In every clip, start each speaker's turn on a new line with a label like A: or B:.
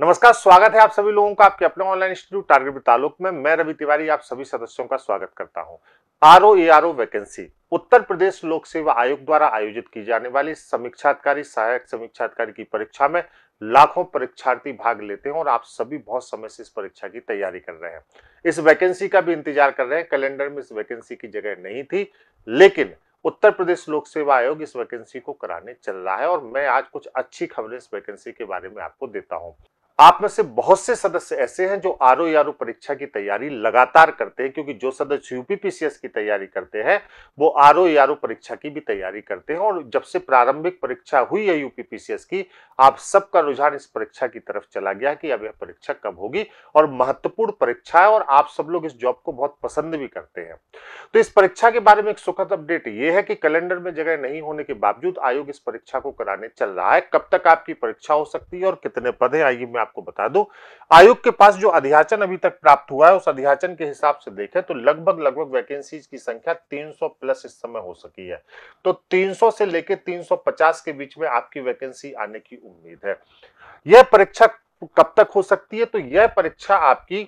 A: नमस्कार स्वागत है आप सभी लोगों का आपके अपने ऑनलाइन इंस्टीट्यूट टारगेट तालुक में मैं रवि तिवारी आप सभी सदस्यों का स्वागत करता हूं R O A R O vacancy Uttar Pradesh Lok Seva आयोग द्वारा आयोजित की जाने वाली समीक्षाधिकारी सहायक समीक्षाधिकारी की परीक्षा में लाखों परीक्षार्थी भाग लेते हैं और आप सभी बहुत समय से इस परीक्षा की तैयारी कर रहे हैं इस वैकेंसी का भी इंतजार कर रहे हैं कैलेंडर में इस वैकेंसी की जगह नहीं थी लेकिन उत्तर प्रदेश लोक सेवा आयोग इस वैकेंसी को कराने चल रहा है और मैं आज कुछ अच्छी खबरें इस वैकेंसी के बारे में आपको देता हूं आप में से बहुत से सदस्य ऐसे हैं जो आर ओ परीक्षा की तैयारी लगातार करते हैं क्योंकि जो सदस्य यूपीपीसीएस की तैयारी करते हैं वो आर ओ परीक्षा की भी तैयारी करते हैं और जब से प्रारंभिक परीक्षा हुई है यूपीपीसीएस की आप सबका रुझान इस परीक्षा की तरफ चला गया कि अब यह परीक्षा कब होगी और महत्वपूर्ण परीक्षा है और आप सब लोग इस जॉब को बहुत पसंद भी करते हैं तो इस परीक्षा के बारे में एक सुखद अपडेट ये है कि कैलेंडर में जगह नहीं होने के बावजूद आयोग इस परीक्षा को कराने चल रहा है कब तक आपकी परीक्षा हो सकती है और कितने पदे आएगी मैं आपको बता दो आयोग के पास जो अध्याचन अभी तक प्राप्त हुआ है उस अध्याचन के हिसाब से देखें तो लगभग लगभग वैकेंसीज की संख्या 300 प्लस इस समय हो सकी है तो 300 से लेकर 350 के बीच में आपकी वैकेंसी आने की उम्मीद है यह परीक्षा कब तक हो सकती है तो यह परीक्षा आपकी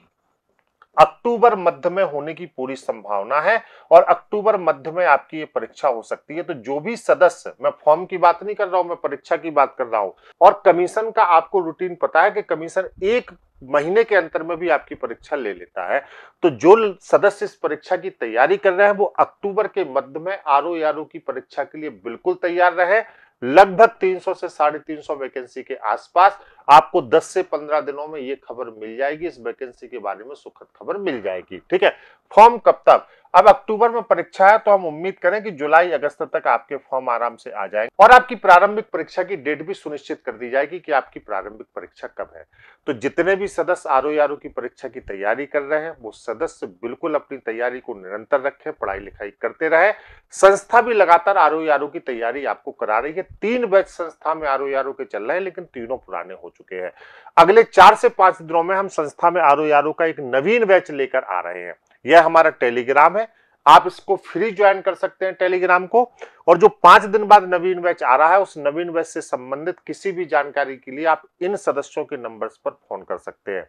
A: अक्टूबर मध्य में होने की पूरी संभावना है और अक्टूबर मध्य में आपकी ये परीक्षा हो सकती है तो जो भी सदस्य मैं फॉर्म की बात नहीं कर रहा हूं मैं परीक्षा की बात कर रहा हूं और कमीशन का आपको रूटीन पता है कि कमीशन एक महीने के अंतर में भी आपकी परीक्षा ले लेता है तो जो सदस्य इस परीक्षा की तैयारी कर रहे हैं वो अक्टूबर के मध्य में आर ओ की परीक्षा के लिए बिल्कुल तैयार रहे लगभग 300 से साढ़े तीन वैकेंसी के आसपास आपको 10 से 15 दिनों में ये खबर मिल जाएगी इस वैकेंसी के बारे में सुखद खबर मिल जाएगी ठीक है फॉर्म कब तक अब अक्टूबर में परीक्षा है तो हम उम्मीद करें कि जुलाई अगस्त तक आपके फॉर्म आराम से आ जाएंगे और आपकी प्रारंभिक परीक्षा की डेट भी सुनिश्चित कर दी जाएगी कि आपकी प्रारंभिक परीक्षा कब है तो जितने भी सदस्य आर ओ की परीक्षा की तैयारी कर रहे हैं वो सदस्य बिल्कुल अपनी तैयारी को निरंतर रखें पढ़ाई लिखाई करते रहे संस्था भी लगातार आर ओ की तैयारी आपको करा रही है तीन बैच संस्था में आर ओ के चल रहे हैं लेकिन तीनों पुराने हो चुके हैं अगले चार से पांच दिनों में हम संस्था में आर ओ का एक नवीन बैच लेकर आ रहे हैं यह हमारा टेलीग्राम है आप इसको फ्री ज्वाइन कर सकते हैं टेलीग्राम को और जो पांच दिन बाद नवीन बैच आ रहा है उस नवीन बैच से संबंधित किसी भी जानकारी के लिए आप इन सदस्यों के नंबर्स पर फोन कर सकते हैं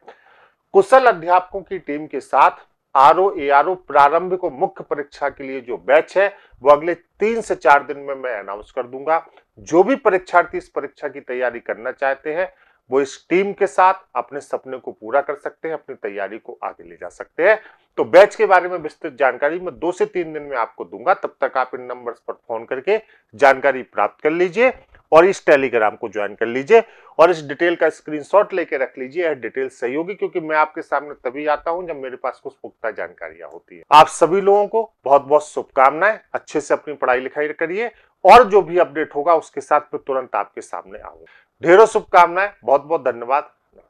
A: कुशल अध्यापकों की टीम के साथ आर ओ ए आर ओ प्रारंभ को मुख्य परीक्षा के लिए जो बैच है वो अगले तीन से चार दिन में मैं अनाउंस कर दूंगा जो भी परीक्षार्थी इस परीक्षा की तैयारी करना चाहते हैं वो इस टीम के साथ अपने सपने को पूरा कर सकते हैं अपनी तैयारी को आगे ले जा सकते हैं तो बैच के बारे में विस्तृत जानकारी मैं दो से तीन दिन में आपको दूंगा तब तक आप इन नंबर्स पर फोन करके जानकारी प्राप्त कर लीजिए और इस टेलीग्राम को ज्वाइन कर लीजिए और इस डिटेल का स्क्रीनशॉट लेके रख लीजिए यह डिटेल सही होगी क्योंकि मैं आपके सामने तभी आता हूं जब मेरे पास कुछ पुख्ता जानकारियां होती है आप सभी लोगों को बहुत बहुत शुभकामनाएं अच्छे से अपनी पढ़ाई लिखाई करिए और जो भी अपडेट होगा उसके साथ मैं तुरंत आपके सामने आऊंगा ढेरों शुभकामनाएं बहुत बहुत धन्यवाद